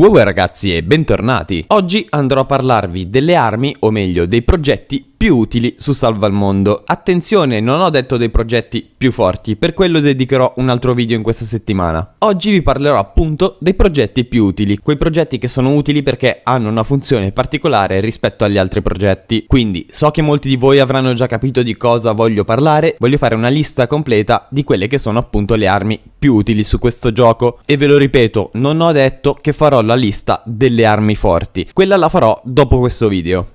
Wow ragazzi e bentornati! Oggi andrò a parlarvi delle armi, o meglio dei progetti più utili su Salva il Mondo. Attenzione, non ho detto dei progetti più forti, per quello dedicherò un altro video in questa settimana. Oggi vi parlerò appunto dei progetti più utili, quei progetti che sono utili perché hanno una funzione particolare rispetto agli altri progetti. Quindi, so che molti di voi avranno già capito di cosa voglio parlare, voglio fare una lista completa di quelle che sono appunto le armi più utili su questo gioco. E ve lo ripeto, non ho detto che farò la lista delle armi forti, quella la farò dopo questo video.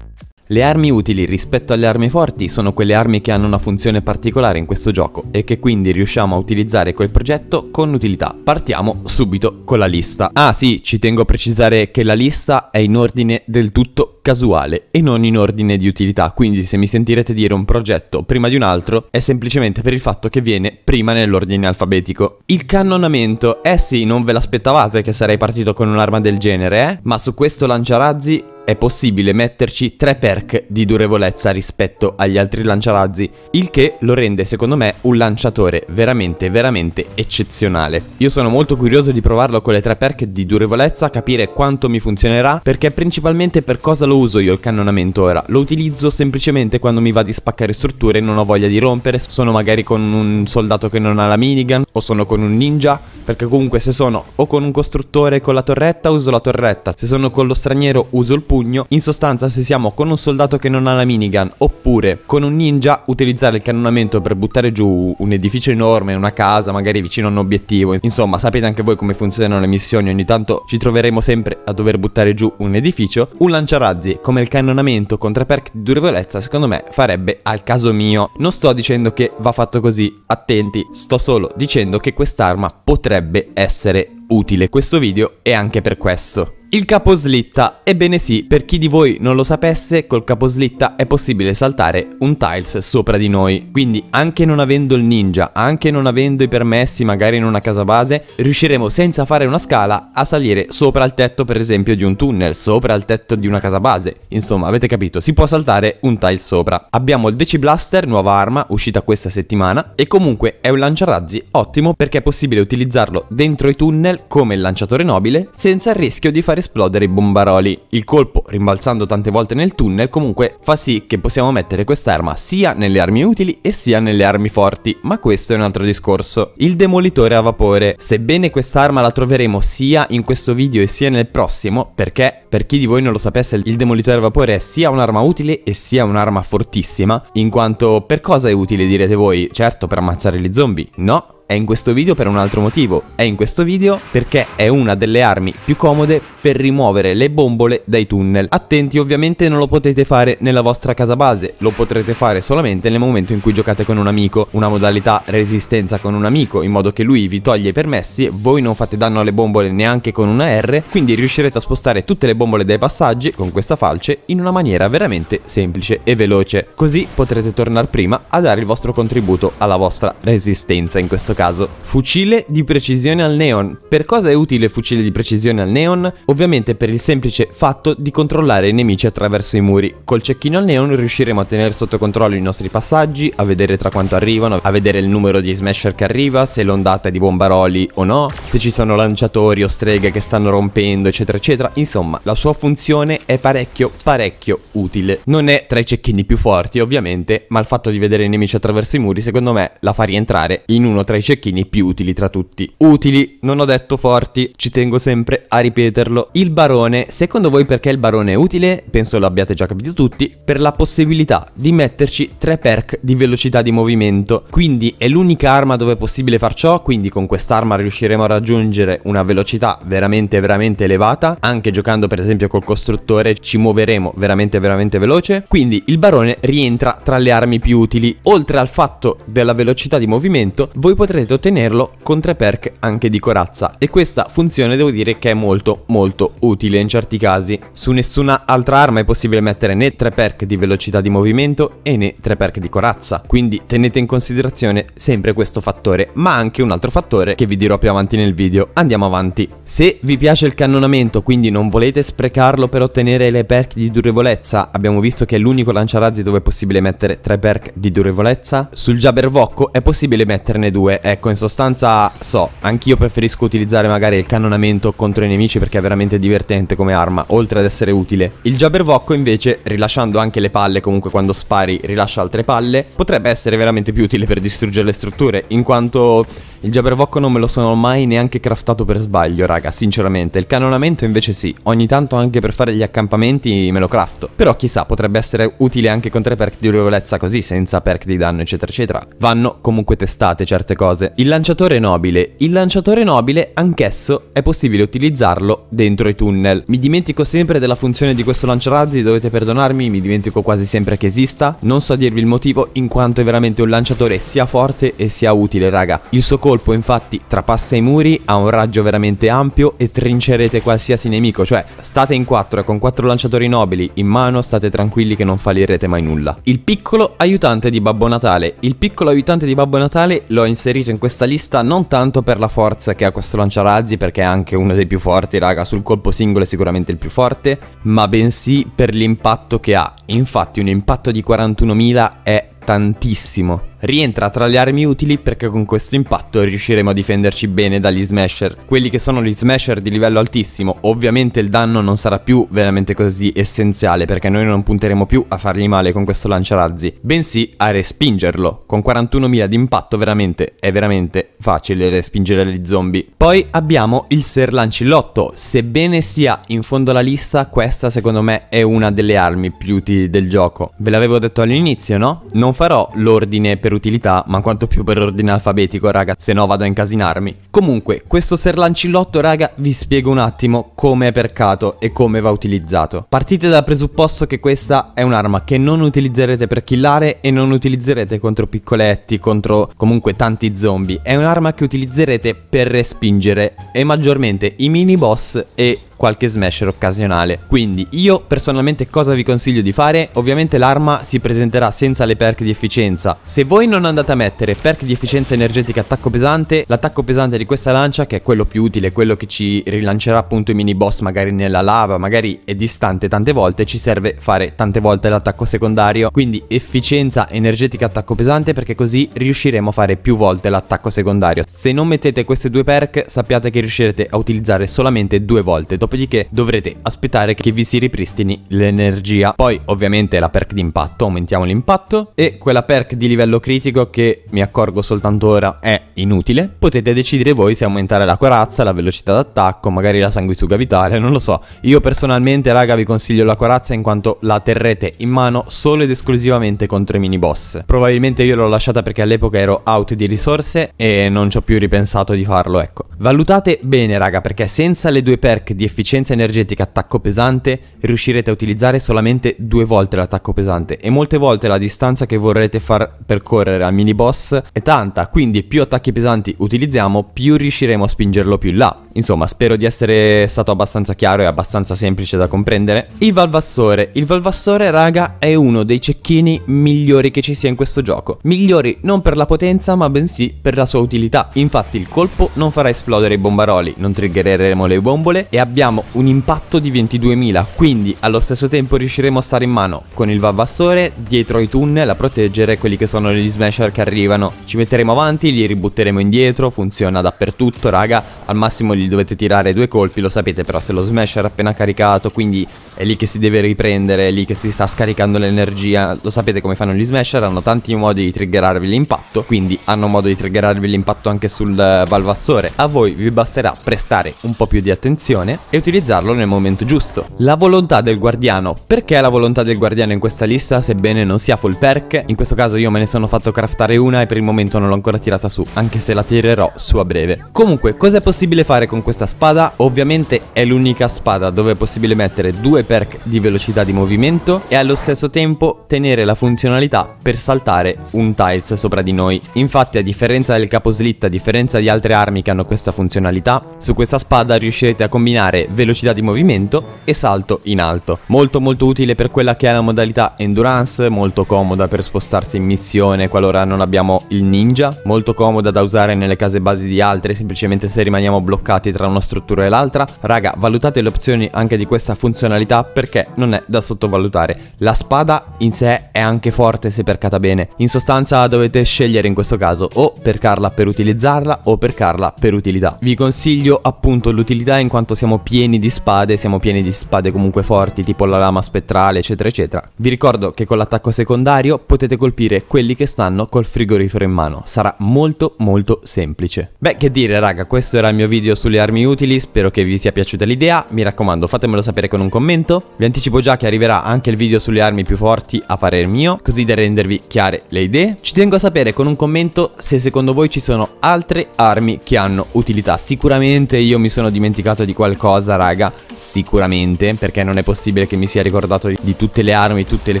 Le armi utili rispetto alle armi forti sono quelle armi che hanno una funzione particolare in questo gioco e che quindi riusciamo a utilizzare quel progetto con utilità. Partiamo subito con la lista. Ah sì, ci tengo a precisare che la lista è in ordine del tutto casuale e non in ordine di utilità, quindi se mi sentirete dire un progetto prima di un altro è semplicemente per il fatto che viene prima nell'ordine alfabetico. Il cannonamento, eh sì, non ve l'aspettavate che sarei partito con un'arma del genere, eh? Ma su questo lanciarazzi è possibile metterci 3 perk di durevolezza rispetto agli altri lanciarazzi, il che lo rende secondo me un lanciatore veramente veramente eccezionale. Io sono molto curioso di provarlo con le 3 perk di durevolezza, capire quanto mi funzionerà, perché principalmente per cosa lo uso io il cannonamento ora? Lo utilizzo semplicemente quando mi va di spaccare strutture e non ho voglia di rompere, sono magari con un soldato che non ha la minigun o sono con un ninja, perché comunque se sono o con un costruttore con la torretta uso la torretta, se sono con lo straniero uso il punto pugno, in sostanza se siamo con un soldato che non ha la minigun oppure con un ninja utilizzare il cannonamento per buttare giù un edificio enorme, una casa magari vicino a un obiettivo, insomma sapete anche voi come funzionano le missioni, ogni tanto ci troveremo sempre a dover buttare giù un edificio, un lanciarazzi come il cannonamento con tre perk di durevolezza secondo me farebbe al caso mio, non sto dicendo che va fatto così, attenti, sto solo dicendo che quest'arma potrebbe essere utile, questo video è anche per questo. Il caposlitta, ebbene sì, per chi di voi non lo sapesse, col caposlitta è possibile saltare un tiles sopra di noi, quindi anche non avendo il ninja, anche non avendo i permessi magari in una casa base, riusciremo senza fare una scala a salire sopra il tetto per esempio di un tunnel, sopra il tetto di una casa base, insomma avete capito, si può saltare un tile sopra. Abbiamo il Deci Blaster, nuova arma, uscita questa settimana, e comunque è un lanciarazzi ottimo perché è possibile utilizzarlo dentro i tunnel come il lanciatore nobile senza il rischio di fare far esplodere i bombaroli. Il colpo, rimbalzando tante volte nel tunnel, comunque fa sì che possiamo mettere quest'arma sia nelle armi utili e sia nelle armi forti, ma questo è un altro discorso. Il demolitore a vapore. Sebbene quest'arma la troveremo sia in questo video e sia nel prossimo, perché per chi di voi non lo sapesse il demolitore a vapore è sia un'arma utile e sia un'arma fortissima, in quanto per cosa è utile direte voi? Certo per ammazzare gli zombie? No, è in questo video per un altro motivo, è in questo video perché è una delle armi più comode per rimuovere le bombole dai tunnel. Attenti ovviamente non lo potete fare nella vostra casa base, lo potrete fare solamente nel momento in cui giocate con un amico, una modalità resistenza con un amico, in modo che lui vi toglie i permessi, voi non fate danno alle bombole neanche con una R, quindi riuscirete a spostare tutte le bombole dai passaggi con questa falce in una maniera veramente semplice e veloce. Così potrete tornare prima a dare il vostro contributo alla vostra resistenza in questo caso. Fucile di precisione al neon. Per cosa è utile il fucile di precisione al neon? Ovviamente ovviamente per il semplice fatto di controllare i nemici attraverso i muri. Col cecchino al neon riusciremo a tenere sotto controllo i nostri passaggi, a vedere tra quanto arrivano, a vedere il numero di smasher che arriva, se l'ondata è di bombaroli o no, se ci sono lanciatori o streghe che stanno rompendo eccetera eccetera, insomma la sua funzione è parecchio parecchio utile. Non è tra i cecchini più forti ovviamente, ma il fatto di vedere i nemici attraverso i muri secondo me la fa rientrare in uno tra i cecchini più utili tra tutti. Utili, non ho detto forti, ci tengo sempre a ripeterlo il barone, secondo voi perché il barone è utile? Penso l'abbiate già capito tutti, per la possibilità di metterci tre perk di velocità di movimento. Quindi è l'unica arma dove è possibile far ciò, quindi con quest'arma riusciremo a raggiungere una velocità veramente veramente elevata, anche giocando per esempio col costruttore ci muoveremo veramente veramente veloce. Quindi il barone rientra tra le armi più utili. Oltre al fatto della velocità di movimento, voi potrete ottenerlo con tre perk anche di corazza e questa funzione devo dire che è molto molto molto utile in certi casi. Su nessuna altra arma è possibile mettere né 3 perk di velocità di movimento e né 3 perk di corazza, quindi tenete in considerazione sempre questo fattore, ma anche un altro fattore che vi dirò più avanti nel video. Andiamo avanti. Se vi piace il cannonamento, quindi non volete sprecarlo per ottenere le perk di durevolezza, abbiamo visto che è l'unico lanciarazzi dove è possibile mettere 3 perk di durevolezza, sul Jabbervocco è possibile metterne 2. Ecco, in sostanza so, anch'io preferisco utilizzare magari il cannonamento contro i nemici perché è veramente veramente divertente come arma, oltre ad essere utile. Il Jabbervocco invece, rilasciando anche le palle, comunque quando spari rilascia altre palle, potrebbe essere veramente più utile per distruggere le strutture, in quanto il Jabberwock non me lo sono mai neanche craftato per sbaglio, raga, sinceramente. Il canonamento invece sì, ogni tanto anche per fare gli accampamenti me lo crafto. Però chissà, potrebbe essere utile anche con tre perk di durevolezza così, senza perk di danno eccetera eccetera. Vanno comunque testate certe cose. Il lanciatore nobile. Il lanciatore nobile anch'esso è possibile utilizzarlo dentro i tunnel. Mi dimentico sempre della funzione di questo lanciarazzi, dovete perdonarmi, mi dimentico quasi sempre che esista. Non so dirvi il motivo in quanto è veramente un lanciatore sia forte e sia utile, raga. Il suo colpo colpo infatti trapassa i muri, ha un raggio veramente ampio e trincerete qualsiasi nemico, cioè state in quattro e con quattro lanciatori nobili in mano state tranquilli che non fallirete mai nulla. Il piccolo aiutante di Babbo Natale. Il piccolo aiutante di Babbo Natale l'ho inserito in questa lista non tanto per la forza che ha questo lanciarazzi perché è anche uno dei più forti raga, sul colpo singolo è sicuramente il più forte, ma bensì per l'impatto che ha. Infatti un impatto di 41.000 è tantissimo. Rientra tra le armi utili perché con questo impatto riusciremo a difenderci bene dagli smasher. Quelli che sono gli smasher di livello altissimo, ovviamente il danno non sarà più veramente così essenziale perché noi non punteremo più a fargli male con questo lanciarazzi, bensì a respingerlo. Con 41.000 di impatto veramente è veramente facile respingere gli zombie. Poi abbiamo il Ser Lancillotto, sebbene sia in fondo alla lista questa secondo me è una delle armi più utili del gioco. Ve l'avevo detto all'inizio, no? Non farò l'ordine per per utilità, ma quanto più per ordine alfabetico, raga, se no vado a incasinarmi. Comunque, questo serlancillotto, raga, vi spiego un attimo come è percato e come va utilizzato. Partite dal presupposto che questa è un'arma che non utilizzerete per killare e non utilizzerete contro piccoletti, contro comunque tanti zombie. È un'arma che utilizzerete per respingere e maggiormente i mini boss e qualche smasher occasionale. Quindi io personalmente cosa vi consiglio di fare? Ovviamente l'arma si presenterà senza le perk di efficienza. Se voi non andate a mettere perk di efficienza energetica attacco pesante, l'attacco pesante di questa lancia che è quello più utile, quello che ci rilancerà appunto i mini boss magari nella lava, magari è distante tante volte, ci serve fare tante volte l'attacco secondario. Quindi efficienza energetica attacco pesante perché così riusciremo a fare più volte l'attacco secondario. Se non mettete queste due perk sappiate che riuscirete a utilizzare solamente due volte, dopodiché dovrete aspettare che vi si ripristini l'energia. Poi ovviamente la perk di impatto, aumentiamo l'impatto e quella perk di livello critico che mi accorgo soltanto ora è inutile. Potete decidere voi se aumentare la corazza, la velocità d'attacco, magari la sanguisuga vitale, non lo so. Io personalmente raga vi consiglio la corazza in quanto la terrete in mano solo ed esclusivamente contro i mini boss. Probabilmente io l'ho lasciata perché all'epoca ero out di risorse e non ci ho più ripensato di farlo, ecco. Valutate bene raga perché senza le due perk di efficacia efficienza energetica attacco pesante riuscirete a utilizzare solamente due volte l'attacco pesante e molte volte la distanza che vorrete far percorrere al mini boss è tanta, quindi più attacchi pesanti utilizziamo più riusciremo a spingerlo più in là. Insomma, spero di essere stato abbastanza chiaro e abbastanza semplice da comprendere. Il Valvassore. Il Valvassore, raga, è uno dei cecchini migliori che ci sia in questo gioco. Migliori non per la potenza, ma bensì per la sua utilità. Infatti il colpo non farà esplodere i bombaroli, non triggereremo le bombole e abbiamo un impatto di 22.000. Quindi allo stesso tempo riusciremo a stare in mano con il Valvassore dietro ai tunnel a proteggere quelli che sono gli smasher che arrivano. Ci metteremo avanti, li ributteremo indietro, funziona dappertutto, raga. Al massimo li dovete tirare due colpi, lo sapete però se lo smash era appena caricato, quindi è lì che si deve riprendere, è lì che si sta scaricando l'energia. Lo sapete come fanno gli smasher, hanno tanti modi di triggerarvi l'impatto, quindi hanno modo di triggerarvi l'impatto anche sul eh, valvassore. A voi vi basterà prestare un po' più di attenzione e utilizzarlo nel momento giusto. La volontà del guardiano. Perché la volontà del guardiano in questa lista, sebbene non sia full perk? In questo caso io me ne sono fatto craftare una e per il momento non l'ho ancora tirata su, anche se la tirerò su a breve. Comunque, cosa è possibile fare con questa spada? Ovviamente è l'unica spada dove è possibile mettere due perk di velocità di movimento e allo stesso tempo tenere la funzionalità per saltare un tiles sopra di noi. Infatti a differenza del caposlit, a differenza di altre armi che hanno questa funzionalità, su questa spada riuscirete a combinare velocità di movimento e salto in alto. Molto molto utile per quella che è la modalità endurance, molto comoda per spostarsi in missione qualora non abbiamo il ninja, molto comoda da usare nelle case basi di altre semplicemente se rimaniamo bloccati tra una struttura e l'altra. Raga, valutate le opzioni anche di questa funzionalità abilità perché non è da sottovalutare. La spada in sé è anche forte se percata bene. In sostanza dovete scegliere in questo caso o percarla per utilizzarla o percarla per utilità. Vi consiglio appunto l'utilità in quanto siamo pieni di spade, siamo pieni di spade comunque forti tipo la lama spettrale eccetera eccetera. Vi ricordo che con l'attacco secondario potete colpire quelli che stanno col frigorifero in mano. Sarà molto molto semplice. Beh che dire raga questo era il mio video sulle armi utili, spero che vi sia piaciuta l'idea, mi raccomando fatemelo sapere con un commento argomento. Vi anticipo già che arriverà anche il video sulle armi più forti a parer mio, così da rendervi chiare le idee. Ci tengo a sapere con un commento se secondo voi ci sono altre armi che hanno utilità. Sicuramente io mi sono dimenticato di qualcosa, raga, sicuramente, perché non è possibile che mi sia ricordato di tutte le armi, tutte le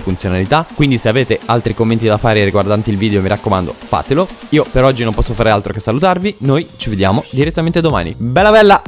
funzionalità. Quindi se avete altri commenti da fare riguardanti il video, mi raccomando, fatelo. Io per oggi non posso fare altro che salutarvi, noi ci vediamo direttamente domani. Bella bella!